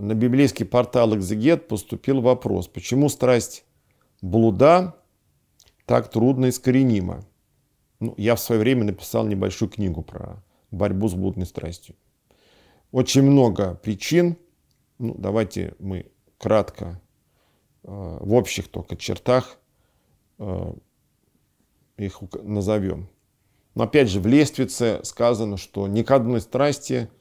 на библейский портал «Экзегет» поступил вопрос, почему страсть блуда так трудно искоренима? Ну, я в свое время написал небольшую книгу про борьбу с блудной страстью. Очень много причин. Ну, давайте мы кратко, э, в общих только чертах э, их назовем. Но опять же, в лествице сказано, что ни к одной страсти –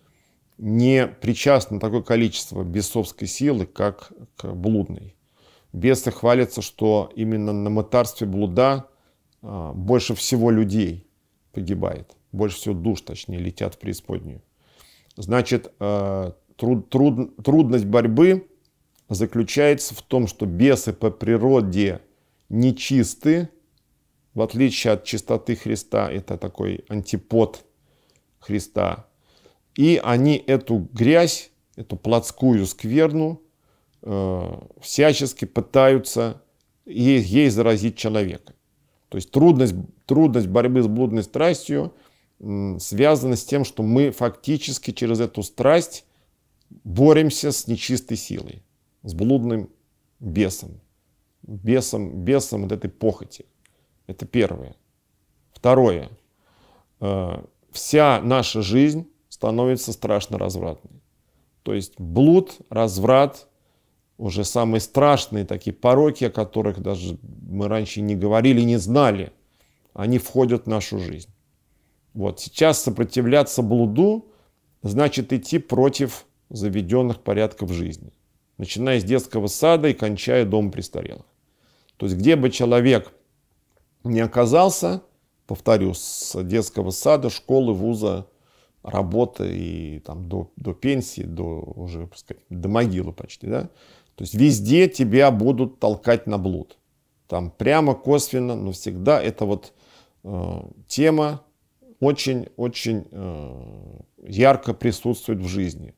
не причастно такое количество бесовской силы, как к блудной. Бесы хвалятся, что именно на мытарстве блуда а, больше всего людей погибает, больше всего душ, точнее, летят в преисподнюю. Значит, а, труд, труд, трудность борьбы заключается в том, что бесы по природе нечисты, в отличие от чистоты Христа, это такой антипод Христа – и они эту грязь, эту плотскую скверну э, всячески пытаются ей, ей заразить человека. То есть трудность, трудность борьбы с блудной страстью э, связана с тем, что мы фактически через эту страсть боремся с нечистой силой, с блудным бесом, бесом, бесом вот этой похоти. Это первое. Второе. Э, вся наша жизнь становится страшно развратной. То есть блуд, разврат, уже самые страшные такие пороки, о которых даже мы раньше не говорили, не знали, они входят в нашу жизнь. Вот сейчас сопротивляться блуду значит идти против заведенных порядков жизни, начиная с детского сада и кончая дом престарелых. То есть где бы человек не оказался, повторю, с детского сада, школы, вуза, работа и там до, до пенсии, до уже, сказать до могилы почти, да. То есть везде тебя будут толкать на блуд. Там прямо, косвенно, но всегда это вот э, тема очень-очень э, ярко присутствует в жизни.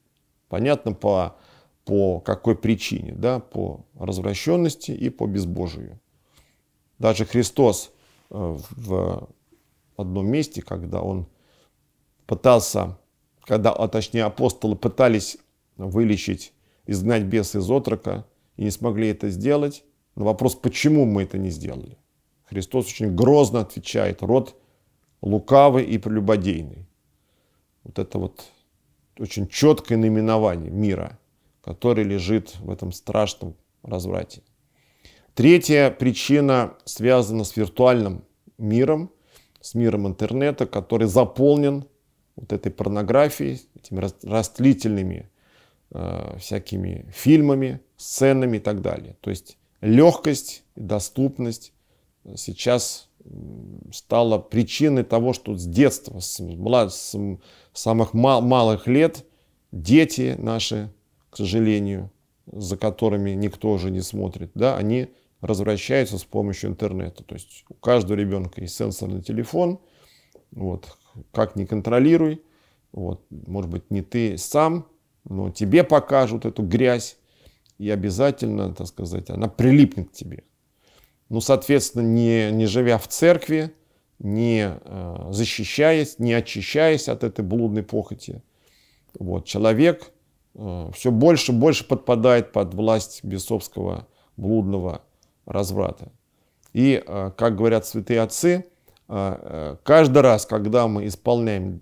Понятно по, по какой причине, да, по развращенности и по безбожию. Даже Христос э, в одном месте, когда он пытался, когда, а точнее апостолы пытались вылечить, изгнать беса из отрока и не смогли это сделать, Но вопрос, почему мы это не сделали, Христос очень грозно отвечает, род лукавый и прелюбодейный. Вот это вот очень четкое наименование мира, который лежит в этом страшном разврате. Третья причина связана с виртуальным миром, с миром интернета, который заполнен вот этой порнографией, этими растлительными э, всякими фильмами, сценами и так далее. То есть легкость, доступность э, сейчас стала причиной того, что с детства, с, с самых мал, малых лет дети наши, к сожалению, за которыми никто уже не смотрит, да, они развращаются с помощью интернета. То есть у каждого ребенка есть сенсорный телефон, вот, как не контролируй. Вот, может быть, не ты сам, но тебе покажут эту грязь, и обязательно, так сказать, она прилипнет к тебе. Ну, соответственно, не, не живя в церкви, не э, защищаясь, не очищаясь от этой блудной похоти, вот, человек э, все больше и больше подпадает под власть бесовского блудного разврата. И, э, как говорят святые отцы, а, э, каждый раз, когда мы исполняем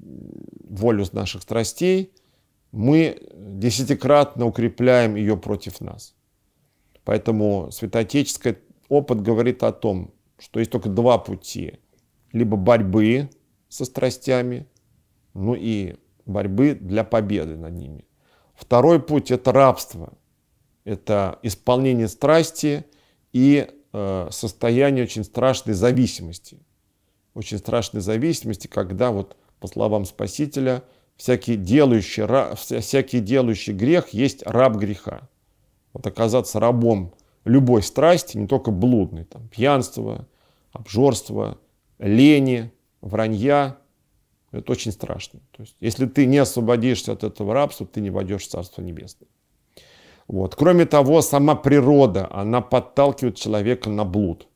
волю наших страстей, мы десятикратно укрепляем ее против нас. Поэтому святоотеческий опыт говорит о том, что есть только два пути. Либо борьбы со страстями, ну и борьбы для победы над ними. Второй путь – это рабство. Это исполнение страсти и э, состояние очень страшной зависимости – очень страшной зависимости, когда, вот, по словам Спасителя, всякий делающий, всякий делающий грех есть раб греха. Вот оказаться рабом любой страсти, не только блудной, там, пьянство, обжорство, лени, вранья, это очень страшно. То есть, если ты не освободишься от этого рабства, ты не войдешь в Царство Небесное. Вот. Кроме того, сама природа, она подталкивает человека на блуд.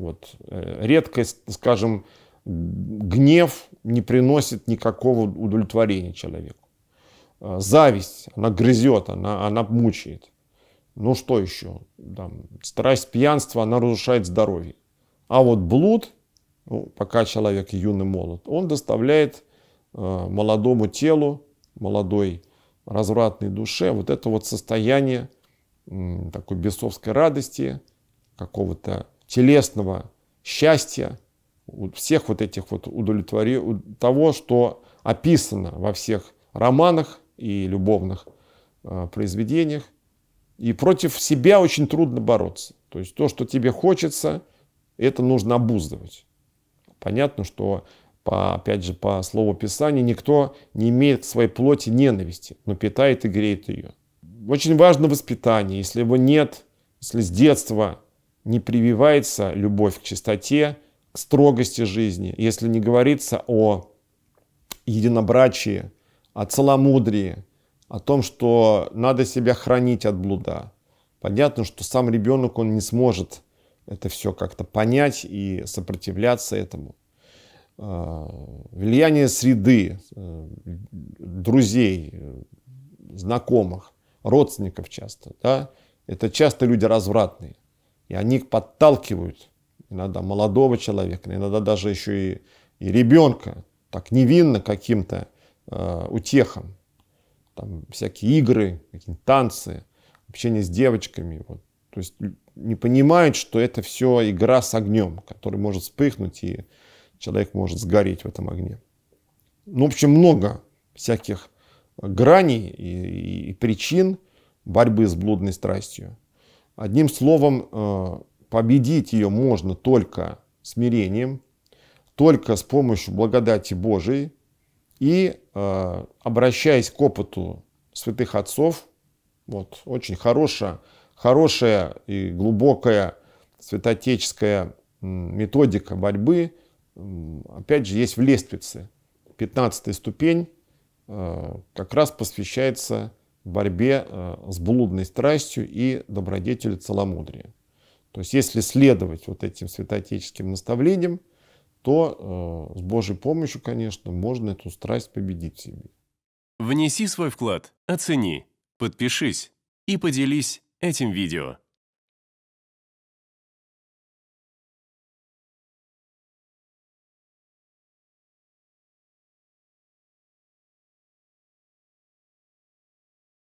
Вот. Э, редкость, скажем, гнев не приносит никакого удовлетворения человеку. А, зависть, она грызет, она, она мучает. Ну что еще? Там, страсть пьянства, она разрушает здоровье. А вот блуд, ну, пока человек юный молод, он доставляет э, молодому телу, молодой развратной душе вот это вот состояние э, такой бесовской радости, какого-то телесного счастья, всех вот этих вот удовлетворений, того, что описано во всех романах и любовных а, произведениях. И против себя очень трудно бороться. То есть то, что тебе хочется, это нужно обуздывать. Понятно, что, по, опять же, по слову Писания, никто не имеет к своей плоти ненависти, но питает и греет ее. Очень важно воспитание. Если его нет, если с детства не прививается любовь к чистоте, к строгости жизни, если не говорится о единобрачии, о целомудрии, о том, что надо себя хранить от блуда. Понятно, что сам ребенок, он не сможет это все как-то понять и сопротивляться этому. А, влияние среды, э, друзей, знакомых, родственников часто, да, это часто люди развратные. И они подталкивают иногда молодого человека, иногда даже еще и, и ребенка, так невинно каким-то э, утехам. Там всякие игры, какие-то танцы, общение с девочками. Вот. То есть не понимают, что это все игра с огнем, который может вспыхнуть, и человек может сгореть в этом огне. Ну, в общем, много всяких граней и, и причин борьбы с блудной страстью. Одним словом, э, победить ее можно только смирением, только с помощью благодати Божией и, э, обращаясь к опыту святых отцов, вот, очень хорошая, хорошая и глубокая святотеческая методика борьбы, опять же, есть в лествице. 15 ступень э, как раз посвящается борьбе э, с блудной страстью и добродетель целомудрия. То есть если следовать вот этим святоотеческим наставлениям, то э, с Божьей помощью, конечно, можно эту страсть победить в себе. Внеси свой вклад, оцени, подпишись и поделись этим видео.